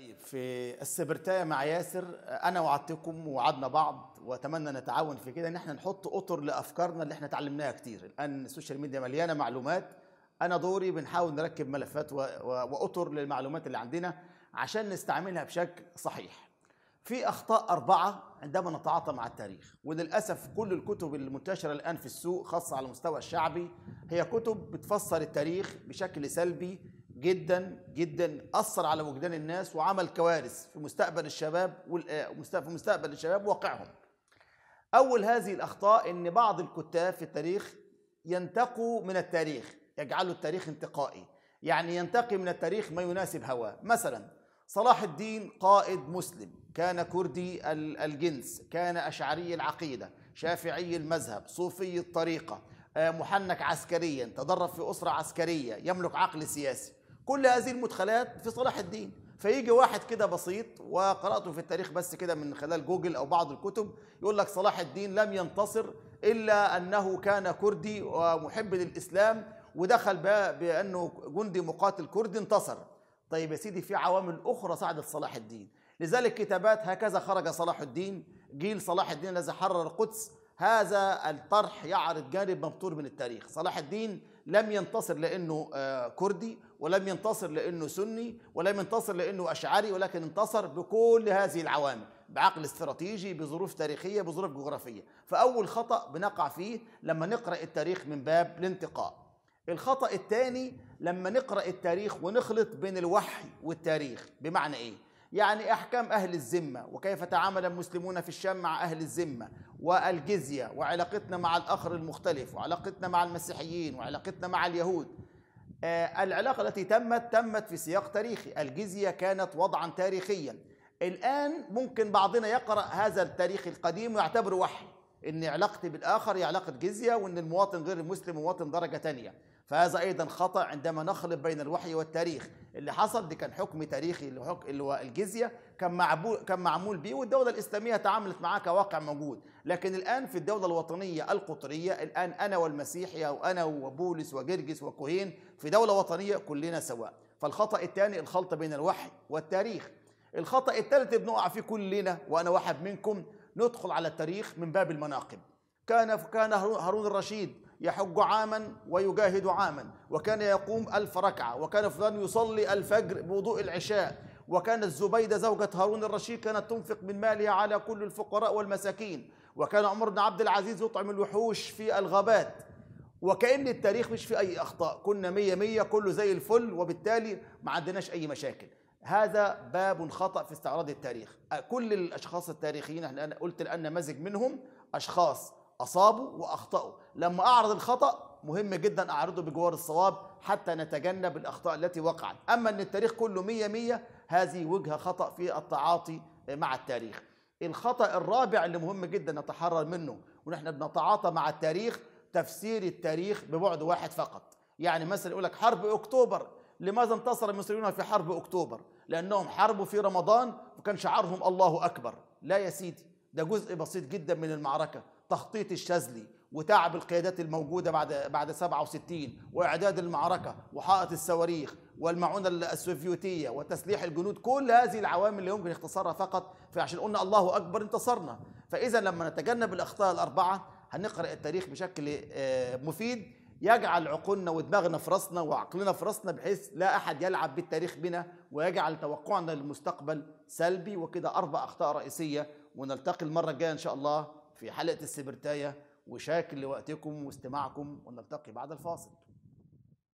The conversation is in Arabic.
طيب في السبرتايه مع ياسر انا وعدتكم وعدنا بعض واتمنى نتعاون في كده ان احنا نحط اطر لافكارنا اللي احنا اتعلمناها كتير الان السوشيال ميديا مليانه معلومات انا دوري بنحاول نركب ملفات واطر للمعلومات اللي عندنا عشان نستعملها بشكل صحيح في اخطاء اربعه عندما نتعاطى مع التاريخ وللاسف كل الكتب المنتشره الان في السوق خاصه على المستوى الشعبي هي كتب بتفسر التاريخ بشكل سلبي جدا جدا اثر على وجدان الناس وعمل كوارث في مستقبل الشباب آه، في مستقبل الشباب واقعهم اول هذه الاخطاء ان بعض الكتاب في التاريخ ينتقوا من التاريخ يجعلوا التاريخ انتقائي يعني ينتقي من التاريخ ما يناسب هواه مثلا صلاح الدين قائد مسلم كان كردي الجنس كان اشعري العقيده شافعي المذهب صوفي الطريقه آه، محنك عسكريا تدرب في اسره عسكريه يملك عقل سياسي كل هذه المدخلات في صلاح الدين فيجي واحد كده بسيط وقراته في التاريخ بس كده من خلال جوجل او بعض الكتب يقول لك صلاح الدين لم ينتصر الا انه كان كردي ومحب للاسلام ودخل بقى بانه جندي مقاتل كردي انتصر طيب يا سيدي في عوامل اخرى ساعدت صلاح الدين لذلك كتابات هكذا خرج صلاح الدين جيل صلاح الدين الذي حرر القدس هذا الطرح يعرض جانب مبتور من التاريخ صلاح الدين لم ينتصر لانه آه، كردي ولم ينتصر لانه سني ولم ينتصر لانه اشعري ولكن انتصر بكل هذه العوامل بعقل استراتيجي بظروف تاريخيه بظروف جغرافيه فاول خطا بنقع فيه لما نقرا التاريخ من باب الانتقاء الخطا الثاني لما نقرا التاريخ ونخلط بين الوحي والتاريخ بمعنى ايه يعني احكام اهل الذمه وكيف تعامل المسلمون في الشام مع اهل الذمه والجزيه وعلاقتنا مع الاخر المختلف وعلاقتنا مع المسيحيين وعلاقتنا مع اليهود آه، العلاقه التي تمت تمت في سياق تاريخي الجزيه كانت وضعا تاريخيا الان ممكن بعضنا يقرا هذا التاريخ القديم ويعتبره وحي ان علاقتي بالاخر هي علاقه جزيه وان المواطن غير المسلم مواطن درجه ثانيه فهذا ايضا خطا عندما نخلط بين الوحي والتاريخ اللي حصل دي كان حكم تاريخي اللي هو الجزيه كان معبو كان معمول بيه والدوله الاسلاميه تعاملت معاه كواقع موجود لكن الان في الدوله الوطنيه القطريه الان انا والمسيحي او انا وبولس وجرجس وكوهين في دوله وطنيه كلنا سواء فالخطا الثاني الخلط بين الوحي والتاريخ الخطا الثالث بنقع فيه كلنا وانا واحد منكم ندخل على التاريخ من باب المناقب كان كان هارون الرشيد يحج عاما ويجاهد عاما وكان يقوم ألف ركعة وكان فلان يصلي الفجر بوضوء العشاء وكانت زبيدة زوجة هارون الرشيد كانت تنفق من مالها على كل الفقراء والمساكين وكان عمر بن عبد العزيز يطعم الوحوش في الغابات وكأن التاريخ مش فيه أي أخطاء كنا مية مية كله زي الفل وبالتالي ما عندناش أي مشاكل هذا باب خطأ في استعراض التاريخ كل الأشخاص التاريخيين أنا قلت الآن نماذج منهم أشخاص أصابوا وأخطأوا لما أعرض الخطأ مهم جدا أعرضه بجوار الصواب حتى نتجنب الأخطاء التي وقعت أما أن التاريخ كله مية مية هذه وجهة خطأ في التعاطي مع التاريخ الخطأ الرابع اللي مهم جدا نتحرر منه ونحن بنتعاطى مع التاريخ تفسير التاريخ ببعد واحد فقط يعني مثلا يقول لك حرب اكتوبر لماذا انتصر المصريون في حرب اكتوبر لانهم حاربوا في رمضان وكان شعارهم الله اكبر لا يا سيدي ده جزء بسيط جدا من المعركه تخطيط الشاذلي وتعب القيادات الموجودة بعد بعد 67 وإعداد المعركة وحائط الصواريخ والمعونة السوفيتية وتسليح الجنود كل هذه العوامل اللي يمكن اختصارها فقط فعشان قلنا الله أكبر انتصرنا فإذا لما نتجنب الأخطاء الأربعة هنقرأ التاريخ بشكل آه، مفيد يجعل عقولنا ودماغنا في راسنا وعقلنا في راسنا بحيث لا احد يلعب بالتاريخ بنا ويجعل توقعنا للمستقبل سلبي وكده اربع اخطاء رئيسيه ونلتقي المره الجايه ان شاء الله في حلقة السبرتاية وشاكر لوقتكم واستماعكم ونلتقي بعد الفاصل